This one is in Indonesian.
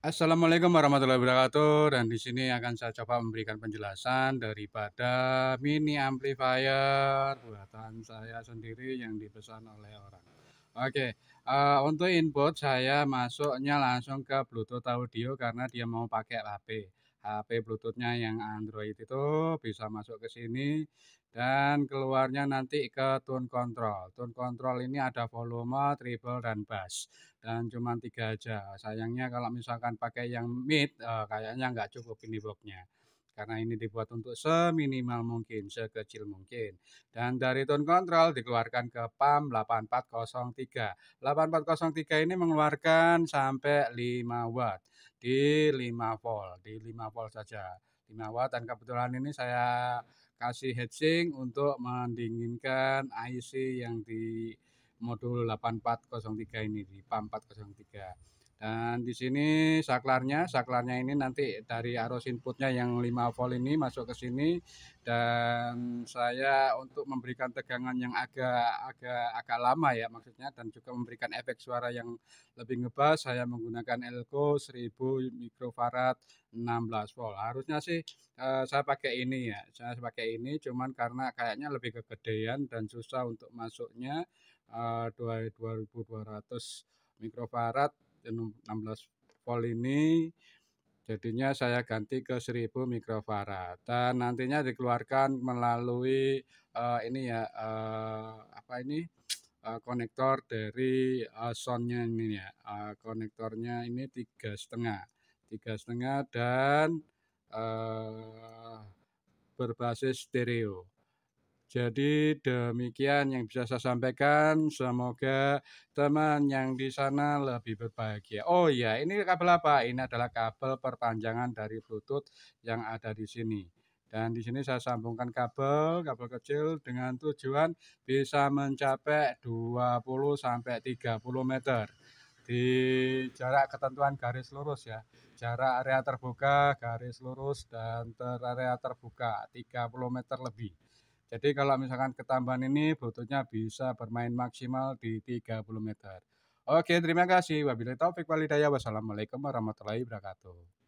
Assalamualaikum warahmatullahi wabarakatuh dan di sini akan saya coba memberikan penjelasan daripada mini amplifier buatan saya sendiri yang dipesan oleh orang. Oke, uh, untuk input saya masuknya langsung ke Bluetooth audio karena dia mau pakai HP. HP Bluetoothnya yang Android itu bisa masuk ke sini dan keluarnya nanti ke tone control. Tone control ini ada volume, treble dan bass dan cuma tiga aja. Sayangnya kalau misalkan pakai yang mid eh, kayaknya nggak cukup ini boxnya karena ini dibuat untuk seminimal mungkin, sekecil mungkin. Dan dari tone control dikeluarkan ke PAM 8403. 8403 ini mengeluarkan sampai 5 watt di 5 volt, di 5 volt saja. 5 watt dan kebetulan ini saya kasih heatsink untuk mendinginkan IC yang di modul 8403 ini di PAM 403. Dan di sini saklarnya, saklarnya ini nanti dari arus inputnya yang 5 volt ini masuk ke sini dan saya untuk memberikan tegangan yang agak agak agak lama ya maksudnya dan juga memberikan efek suara yang lebih ngebas saya menggunakan Elko 1000 mikrofarad 16 volt. Harusnya sih eh, saya pakai ini ya. Saya pakai ini cuman karena kayaknya lebih kegedean dan susah untuk masuknya eh, 2200 mikrofarad 16 volt ini jadinya saya ganti ke 1000 mikrofarad dan nantinya dikeluarkan melalui uh, ini ya uh, apa ini uh, konektor dari uh, soundnya ini ya uh, konektornya ini tiga setengah tiga setengah dan uh, berbasis stereo jadi demikian yang bisa saya sampaikan. Semoga teman yang di sana lebih berbahagia. Oh ya, ini kabel apa? Ini adalah kabel perpanjangan dari Bluetooth yang ada di sini. Dan di sini saya sambungkan kabel, kabel kecil dengan tujuan bisa mencapai 20 sampai 30 meter di jarak ketentuan garis lurus ya. Jarak area terbuka garis lurus dan ter area terbuka 30 meter lebih. Jadi kalau misalkan ketambahan ini Bluetoothnya bisa bermain maksimal di 30 meter. Oke, terima kasih. Wabillahi taufik walhidayah. Wassalamualaikum warahmatullahi wabarakatuh.